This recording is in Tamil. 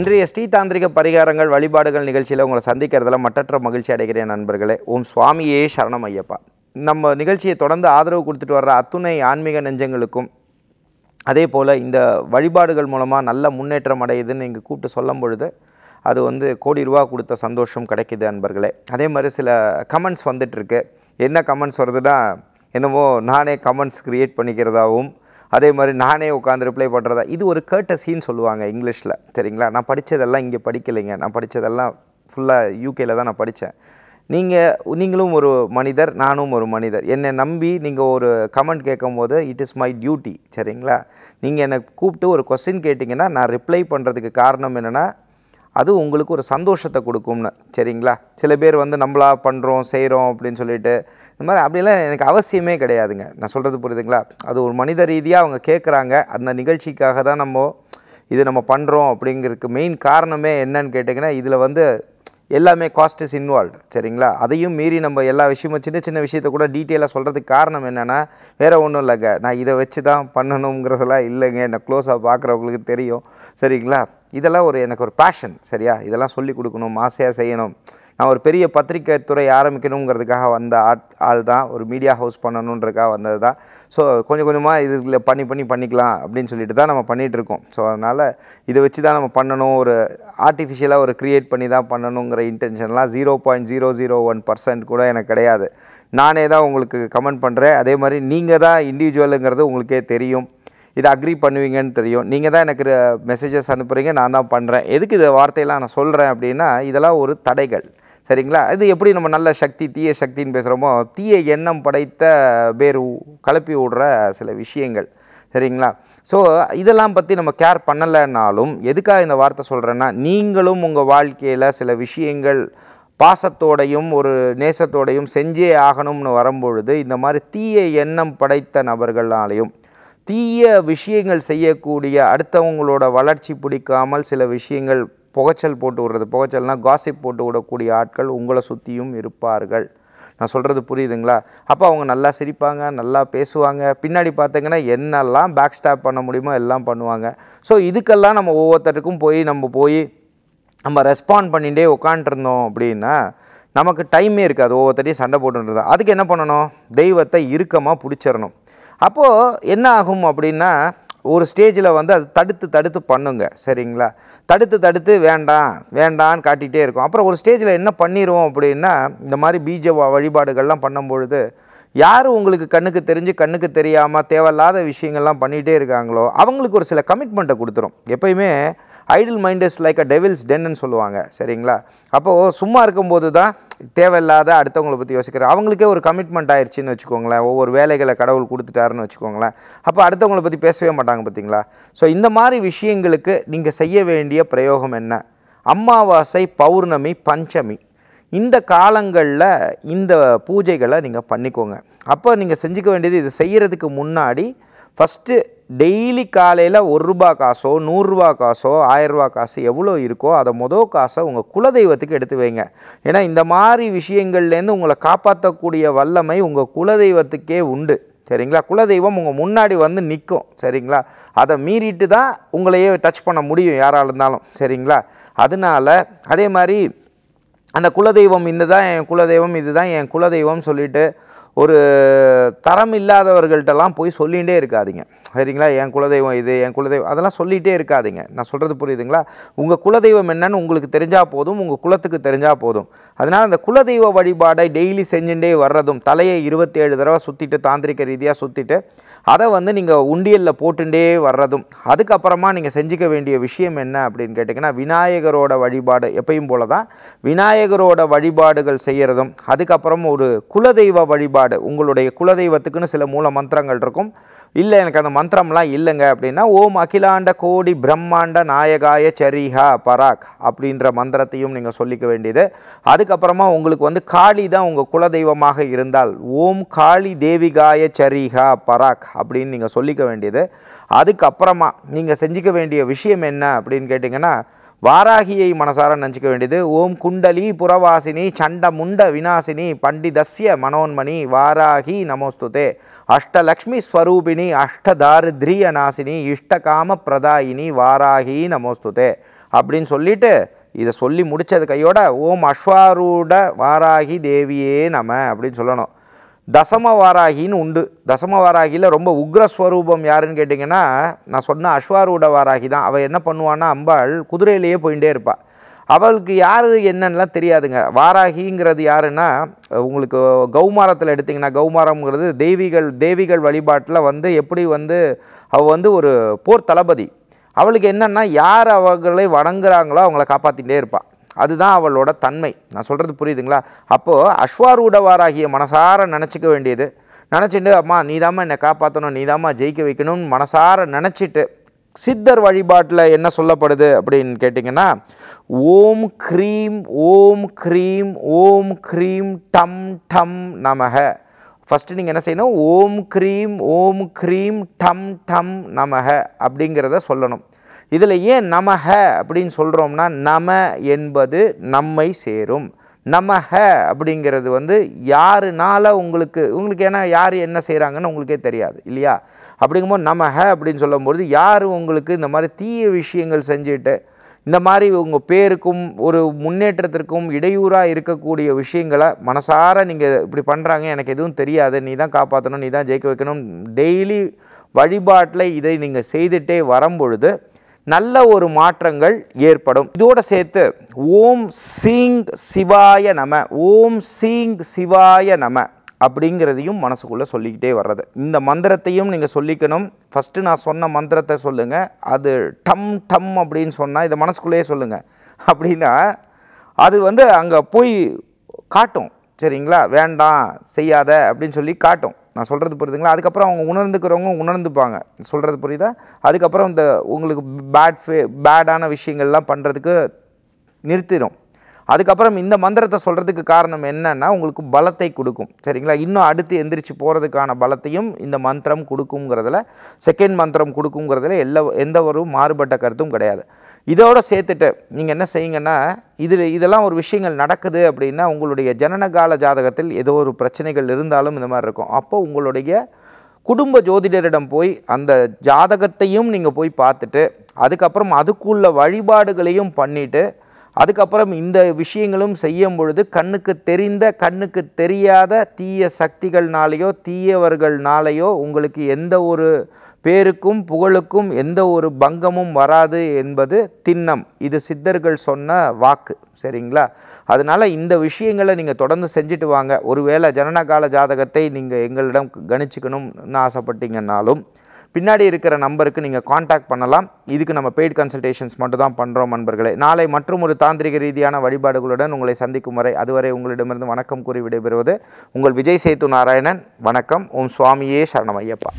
இன்றைய ஸ்ரீதாந்திரிக பரிகாரங்கள் வழிபாடுகள் நிகழ்ச்சியில் உங்களை சந்திக்கிறதுல மட்டற்ற மகிழ்ச்சி அடைகிறேன் நண்பர்களே ஓம் சுவாமியே சரணம் ஐயப்பா நம்ம நிகழ்ச்சியை தொடர்ந்து ஆதரவு கொடுத்துட்டு வர்ற அத்துணை ஆன்மீக நெஞ்சங்களுக்கும் அதே போல் இந்த வழிபாடுகள் மூலமாக நல்ல முன்னேற்றம் அடையுதுன்னு நீங்கள் கூப்பிட்டு சொல்லும் பொழுது அது வந்து கோடி ரூபா கொடுத்த சந்தோஷம் கிடைக்கிது நண்பர்களே அதே மாதிரி சில கமெண்ட்ஸ் வந்துட்டுருக்கு என்ன கமெண்ட்ஸ் வருதுன்னா என்னவோ நானே கமெண்ட்ஸ் க்ரியேட் பண்ணிக்கிறதாகவும் அதே மாதிரி நானே உட்காந்து ரிப்ளை பண்ணுறதா இது ஒரு கேட்டசின்னு சொல்லுவாங்க இங்கிலீஷில் சரிங்களா நான் படித்ததெல்லாம் இங்கே படிக்கலைங்க நான் படித்ததெல்லாம் ஃபுல்லாக யூகேயில் தான் நான் படித்தேன் நீங்கள் நீங்களும் ஒரு மனிதர் நானும் ஒரு மனிதர் என்னை நம்பி நீங்கள் ஒரு கமெண்ட் கேட்கும் போது இட் இஸ் மை டியூட்டி சரிங்களா நீங்கள் என்னை கூப்பிட்டு ஒரு கொஸ்டின் கேட்டிங்கன்னா நான் ரிப்ளை பண்ணுறதுக்கு காரணம் என்னென்னா அது உங்களுக்கு ஒரு சந்தோஷத்தை கொடுக்கும்னு சரிங்களா சில பேர் வந்து நம்மளா பண்ணுறோம் செய்கிறோம் அப்படின்னு சொல்லிட்டு இந்த மாதிரி அப்படிலாம் எனக்கு அவசியமே கிடையாதுங்க நான் சொல்கிறது புரியுதுங்களா அது ஒரு மனித ரீதியாக அவங்க கேட்குறாங்க அந்த நிகழ்ச்சிக்காக தான் நம்ம இது நம்ம பண்ணுறோம் அப்படிங்கிறதுக்கு மெயின் காரணமே என்னன்னு கேட்டிங்கன்னா இதில் வந்து எல்லாமே காஸ்ட் இஸ் இன்வால்வ்டு சரிங்களா அதையும் மீறி நம்ம எல்லா விஷயமும் சின்ன சின்ன விஷயத்த கூட டீட்டெயிலாக சொல்கிறதுக்கு காரணம் என்னென்னா வேறு ஒன்றும் இல்லைங்க நான் இதை வச்சு தான் பண்ணணுங்கிறதெல்லாம் இல்லைங்க நான் க்ளோஸாக பார்க்குறவங்களுக்கு தெரியும் சரிங்களா இதெல்லாம் ஒரு எனக்கு ஒரு பேஷன் சரியா இதெல்லாம் சொல்லி கொடுக்கணும் ஆசையாக செய்யணும் நான் ஒரு பெரிய பத்திரிக்கை துறை ஆரம்பிக்கணுங்கிறதுக்காக வந்த ஆட் ஆள் தான் ஒரு மீடியா ஹவுஸ் பண்ணணுன்றதுக்காக வந்தது தான் ஸோ கொஞ்சம் கொஞ்சமாக இதில் பண்ணி பண்ணி பண்ணிக்கலாம் அப்படின்னு சொல்லிட்டு தான் நம்ம பண்ணிகிட்ருக்கோம் ஸோ அதனால் இதை வச்சு தான் நம்ம பண்ணணும் ஒரு ஆர்டிஃபிஷியலாக ஒரு க்ரியேட் பண்ணி தான் பண்ணணுங்கிற இன்டென்ஷன்லாம் zero point zero zero one percent கூட எனக்கு கிடையாது நானே தான் உங்களுக்கு கமெண்ட் பண்ணுறேன் அதே மாதிரி நீங்கள் தான் இண்டிவிஜுவலுங்கிறது உங்களுக்கே தெரியும் இதை அக்ரி பண்ணுவீங்கன்னு தெரியும் நீங்கள் தான் எனக்கு மெசேஜஸ் அனுப்புகிறீங்க நான் தான் பண்ணுறேன் எதுக்கு இதை வார்த்தையெல்லாம் நான் சொல்கிறேன் அப்படின்னா இதெல்லாம் ஒரு தடைகள் சரிங்களா இது எப்படி நம்ம நல்ல சக்தி தீய சக்தின்னு பேசுகிறோமோ தீய எண்ணம் படைத்த பேர் கலப்பி விடுற சில விஷயங்கள் சரிங்களா ஸோ இதெல்லாம் பற்றி நம்ம கேர் பண்ணலைன்னாலும் எதுக்காக இந்த வார்த்தை சொல்கிறேன்னா நீங்களும் உங்கள் வாழ்க்கையில் சில விஷயங்கள் பாசத்தோடையும் ஒரு நேசத்தோடையும் செஞ்சே ஆகணும்னு வரும்பொழுது இந்த மாதிரி தீய எண்ணம் படைத்த நபர்களாலையும் தீய விஷயங்கள் செய்யக்கூடிய அடுத்தவங்களோட வளர்ச்சி பிடிக்காமல் சில விஷயங்கள் புகைச்சல் போட்டு விடுறது புகச்சல்னால் காசிப் போட்டு விடக்கூடிய ஆட்கள் உங்களை சுற்றியும் இருப்பார்கள் நான் சொல்கிறது புரியுதுங்களா அப்போ அவங்க நல்லா சிரிப்பாங்க நல்லா பேசுவாங்க பின்னாடி பார்த்தீங்கன்னா என்னெல்லாம் பேக் ஸ்டாப் பண்ண முடியுமோ எல்லாம் பண்ணுவாங்க ஸோ இதுக்கெல்லாம் நம்ம ஒவ்வொருத்தருக்கும் போய் நம்ம போய் நம்ம ரெஸ்பாண்ட் பண்ணிகிட்டே உட்காண்ட்ருந்தோம் அப்படின்னா நமக்கு டைமே இருக்காது ஒவ்வொருத்தரையும் சண்டை போட்டுருந்தது அதுக்கு என்ன பண்ணணும் தெய்வத்தை இறுக்கமாக பிடிச்சிடணும் அப்போது என்ன ஆகும் அப்படின்னா ஒரு ஸ்டேஜில் வந்து அது தடுத்து தடுத்து பண்ணுங்க சரிங்களா தடுத்து தடுத்து வேண்டாம் வேண்டான்னு காட்டிகிட்டே இருக்கும் அப்புறம் ஒரு ஸ்டேஜில் என்ன பண்ணிடுவோம் அப்படின்னா இந்த மாதிரி பீஜ வழிபாடுகள்லாம் பண்ணும்பொழுது யார் உங்களுக்கு கண்ணுக்கு தெரிஞ்சு கண்ணுக்கு தெரியாமல் தேவையில்லாத விஷயங்கள்லாம் பண்ணிகிட்டே இருக்காங்களோ அவங்களுக்கு ஒரு சில கமிட்மெண்ட்டை கொடுத்துரும் எப்பயுமே idle mind is like a devil's டென்னு சொல்லுவாங்க சரிங்களா அப்போது சும்மா இருக்கும்போது தான் தேவையில்லாத அடுத்தவங்களை பற்றி யோசிக்கிற அவங்களுக்கே ஒரு கமிட்மெண்ட் ஆயிடுச்சுன்னு வச்சுக்கோங்களேன் ஒவ்வொரு வேலைகளை கடவுள் கொடுத்துட்டாருன்னு வச்சுக்கோங்களேன் அப்போ அடுத்தவங்களை பற்றி பேசவே மாட்டாங்க பார்த்தீங்களா ஸோ இந்த மாதிரி விஷயங்களுக்கு நீங்கள் செய்ய வேண்டிய பிரயோகம் என்ன அமாவாசை பௌர்ணமி பஞ்சமி இந்த காலங்களில் இந்த பூஜைகளை நீங்கள் பண்ணிக்கோங்க அப்போ நீங்கள் செஞ்சுக்க வேண்டியது இது செய்கிறதுக்கு முன்னாடி ஃபஸ்ட்டு டெய்லி காலையில் ஒரு ரூபா காசோ நூறுரூவா காசோ ஆயரூபா காசு எவ்வளோ இருக்கோ அதை மொதல் காசை உங்கள் குலதெய்வத்துக்கு எடுத்து வைங்க ஏன்னா இந்த மாதிரி விஷயங்கள்லேருந்து உங்களை காப்பாற்றக்கூடிய வல்லமை உங்கள் குலதெய்வத்துக்கே உண்டு சரிங்களா குலதெய்வம் உங்கள் முன்னாடி வந்து நிற்கும் சரிங்களா அதை மீறிட்டு தான் உங்களையே டச் பண்ண முடியும் யாராக இருந்தாலும் சரிங்களா அதனால் அதே மாதிரி அந்த குலதெய்வம் இந்த தான் என் குலதெய்வம் இது தான் என் குலதெய்வம் சொல்லிவிட்டு ஒரு தரம் இல்லாதவர்கள்ட்டெல்லாம் போய் சொல்லிகிட்டே இருக்காதிங்க சரிங்களா என் குலதெய்வம் இது என் குலதெய்வம் அதெல்லாம் சொல்லிகிட்டே இருக்காதிங்க நான் சொல்கிறது புரியுதுங்களா உங்கள் குலதெய்வம் என்னன்னு உங்களுக்கு தெரிஞ்சால் போதும் உங்கள் குலத்துக்கு தெரிஞ்சால் போதும் அதனால் அந்த குலதெய்வ வழிபாடை டெய்லி செஞ்சுட்டே வர்றதும் தலையை இருபத்தேழு தடவை சுற்றிட்டு தாந்திரிக்க ரீதியாக சுற்றிட்டு அதை வந்து நீங்கள் உண்டியலில் போட்டுட்டே வர்றதும் அதுக்கப்புறமா நீங்கள் செஞ்சுக்க வேண்டிய விஷயம் என்ன அப்படின்னு கேட்டிங்கன்னா விநாயகரோட வழிபாடு எப்பயும் போல தான் விநாயகரோட வழிபாடுகள் செய்கிறதும் அதுக்கப்புறம் ஒரு குலதெய்வ வழிபாடு வழிபாடு உங்களுடைய குலதெய்வத்துக்குன்னு சில மூல மந்திரங்கள் இருக்கும் இல்லை எனக்கு அந்த மந்திரம்லாம் இல்லைங்க அப்படின்னா ஓம் அகிலாண்ட கோடி பிரம்மாண்ட நாயகாய சரிஹா பராக் அப்படின்ற மந்திரத்தையும் நீங்கள் சொல்லிக்க வேண்டியது அதுக்கப்புறமா உங்களுக்கு வந்து காளி தான் உங்கள் குலதெய்வமாக இருந்தால் ஓம் காளி தேவிகாய சரிஹா பராக் அப்படின்னு நீங்கள் சொல்லிக்க வேண்டியது அதுக்கப்புறமா நீங்கள் செஞ்சிக்க வேண்டிய விஷயம் என்ன அப்படின்னு கேட்டிங்கன்னா வாராகியை மனசார நினச்சிக்க வேண்டியது ஓம் குண்டலி புறவாசினி சண்ட முண்ட வினாசினி பண்டிதஸ்ய மனோன்மணி வாராகி நமோஸ்துதே அஷ்டலக்ஷ்மி ஸ்வரூபிணி அஷ்டதாரித்ரிய நாசினி இஷ்டகாம பிரதாயினி வாராகி நமோஸ்துதே அப்படின்னு சொல்லிட்டு இதை சொல்லி முடித்தது கையோட ஓம் அஸ்வாரூட வாராகி தேவியே நம அப்படின்னு சொல்லணும் தசமவாராகின்னு உண்டு தசமவாராகியில் ரொம்ப உக்ரஸ்வரூபம் யாருன்னு கேட்டிங்கன்னா நான் சொன்ன அஸ்வாரூட வாராகி தான் அவள் என்ன பண்ணுவான்னா அம்பாள் குதிரையிலேயே போயிட்டே இருப்பாள் அவளுக்கு யார் என்னன்னெலாம் தெரியாதுங்க வாராகிங்கிறது யாருன்னா உங்களுக்கு கௌமாரத்தில் எடுத்திங்கன்னா கௌமாரம்ங்கிறது தெய்வீகள் தேவிகள் வழிபாட்டில் வந்து எப்படி வந்து அவள் வந்து ஒரு போர் தளபதி அவளுக்கு என்னென்னா யார் அவர்களை வணங்குறாங்களோ அவங்கள காப்பாற்றிகிட்டே இருப்பாள் அதுதான் அவளோட தன்மை நான் சொல்கிறது புரியுதுங்களா அப்போது அஸ்வாரூடவாராகிய மனசார நினச்சிக்க வேண்டியது நினச்சிட்டு அம்மா நீ தாம்மா என்னை காப்பாற்றணும் நீ தாம்மா ஜெயிக்க வைக்கணும்னு மனசார நினச்சிட்டு சித்தர் வழிபாட்டில் என்ன சொல்லப்படுது அப்படின்னு கேட்டிங்கன்னா ஓம் க்ரீம் ஓம் க்ரீம் ஓம் க்ரீம் டம் டம் நமக ஃபஸ்ட்டு நீங்கள் என்ன செய்யணும் ஓம் க்ரீம் ஓம் க்ரீம் டம் டம் நமக அப்படிங்கிறத சொல்லணும் இதில் ஏன் ஹ அப்படின்னு சொல்கிறோம்னா நம என்பது நம்மை சேரும் ஹ அப்படிங்கிறது வந்து யாருனால உங்களுக்கு உங்களுக்கு ஏன்னா யார் என்ன செய்கிறாங்கன்னு உங்களுக்கே தெரியாது இல்லையா அப்படிங்கும்போது நமஹ அப்படின்னு சொல்லும்பொழுது யார் உங்களுக்கு இந்த மாதிரி தீய விஷயங்கள் செஞ்சுட்டு இந்த மாதிரி உங்கள் பேருக்கும் ஒரு முன்னேற்றத்திற்கும் இடையூறாக இருக்கக்கூடிய விஷயங்களை மனசார நீங்கள் இப்படி பண்ணுறாங்க எனக்கு எதுவும் தெரியாது நீ தான் காப்பாற்றணும் நீ தான் ஜெயிக்க வைக்கணும் டெய்லி வழிபாட்டில் இதை நீங்கள் செய்துட்டே வரும்பொழுது நல்ல ஒரு மாற்றங்கள் ஏற்படும் இதோடு சேர்த்து ஓம் சீங் சிவாய நம ஓம் சீங் சிவாய நம அப்படிங்கிறதையும் மனசுக்குள்ளே சொல்லிக்கிட்டே வர்றது இந்த மந்திரத்தையும் நீங்கள் சொல்லிக்கணும் ஃபஸ்ட்டு நான் சொன்ன மந்திரத்தை சொல்லுங்கள் அது டம் டம் அப்படின்னு சொன்னால் இதை மனசுக்குள்ளேயே சொல்லுங்கள் அப்படின்னா அது வந்து அங்கே போய் காட்டும் சரிங்களா வேண்டாம் செய்யாத அப்படின்னு சொல்லி காட்டும் நான் சொல்கிறது புரியுதுங்களா அதுக்கப்புறம் அவங்க உணர்ந்துக்கிறவங்க உணர்ந்துப்பாங்க சொல்கிறது புரியுதா அதுக்கப்புறம் இந்த உங்களுக்கு பேட் ஃபே பேடான விஷயங்கள்லாம் பண்ணுறதுக்கு நிறுத்திடும் அதுக்கப்புறம் இந்த மந்திரத்தை சொல்கிறதுக்கு காரணம் என்னென்னா உங்களுக்கு பலத்தை கொடுக்கும் சரிங்களா இன்னும் அடுத்து எந்திரிச்சு போகிறதுக்கான பலத்தையும் இந்த மந்திரம் கொடுக்குங்கிறதுல செகண்ட் மந்திரம் கொடுக்குங்கிறதுல எல்லா எந்த ஒரு மாறுபட்ட கருத்தும் கிடையாது இதோடு சேர்த்துட்டு நீங்கள் என்ன செய்யுங்கன்னா இதில் இதெல்லாம் ஒரு விஷயங்கள் நடக்குது அப்படின்னா உங்களுடைய ஜனனகால ஜாதகத்தில் ஏதோ ஒரு பிரச்சனைகள் இருந்தாலும் இந்த மாதிரி இருக்கும் அப்போது உங்களுடைய குடும்ப ஜோதிடரிடம் போய் அந்த ஜாதகத்தையும் நீங்கள் போய் பார்த்துட்டு அதுக்கப்புறம் அதுக்குள்ள வழிபாடுகளையும் பண்ணிவிட்டு அதுக்கப்புறம் இந்த விஷயங்களும் செய்யும் பொழுது கண்ணுக்கு தெரிந்த கண்ணுக்கு தெரியாத தீய சக்திகள்னாலேயோ தீயவர்கள்னாலேயோ உங்களுக்கு எந்த ஒரு பேருக்கும் புகழுக்கும் எந்த ஒரு பங்கமும் வராது என்பது திண்ணம் இது சித்தர்கள் சொன்ன வாக்கு சரிங்களா அதனால் இந்த விஷயங்களை நீங்கள் தொடர்ந்து செஞ்சுட்டு வாங்க ஒருவேளை ஜனனகால ஜாதகத்தை நீங்கள் எங்களிடம் கணிச்சுக்கணும்னு ஆசைப்பட்டீங்கன்னாலும் பின்னாடி இருக்கிற நம்பருக்கு நீங்கள் காண்டாக்ட் பண்ணலாம் இதுக்கு நம்ம பெய்டு கன்சல்டேஷன்ஸ் மட்டும் தான் பண்ணுறோம் நண்பர்களே நாளை மற்றும் ஒரு தாந்திரிக ரீதியான வழிபாடுகளுடன் உங்களை சந்திக்கும் வரை அதுவரை உங்களிடமிருந்து வணக்கம் கூறி விடைபெறுவது உங்கள் விஜய் சேத்து நாராயணன் வணக்கம் ஓம் சுவாமியே சரணம் ஐயப்பா